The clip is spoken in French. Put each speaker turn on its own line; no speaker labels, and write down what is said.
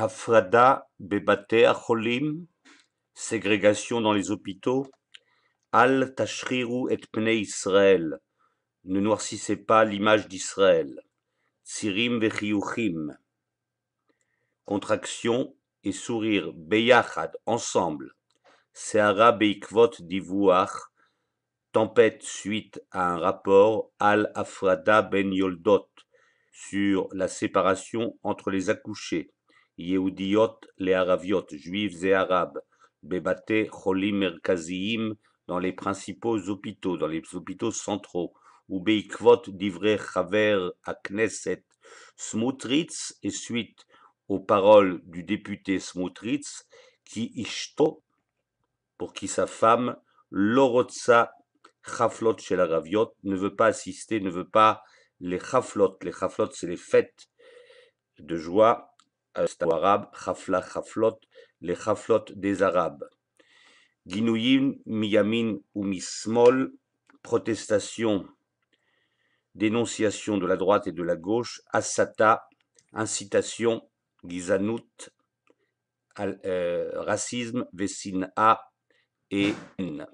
Afrada, Bebate Acholim, ségrégation dans les hôpitaux. Al Tashriru et Pnei Israël, ne noircissez pas l'image d'Israël. Sirim Vechiuchim, contraction et sourire. Beyachad, ensemble. Seara Beikvot Divuach, tempête suite à un rapport Al Afrada Ben Yoldot sur la séparation entre les accouchés. Yehudiot, les Araviot, Juifs et arabes, Bebate Cholim dans les principaux hôpitaux, dans les hôpitaux centraux, ou Beikvot d'Ivre Chaver à Knesset, et suite aux paroles du député Smoutritz, qui ishto, pour qui sa femme, Lorotza Chaflot chez la ne veut pas assister, ne veut pas les Chaflot. Les Chaflot, c'est les fêtes de joie les Khaflot des Arabes. Guinouyin, Miyamin ou Mismol, protestation, dénonciation de la droite et de la gauche, Assata, incitation, Gizanout, euh, racisme, Vessin A et N.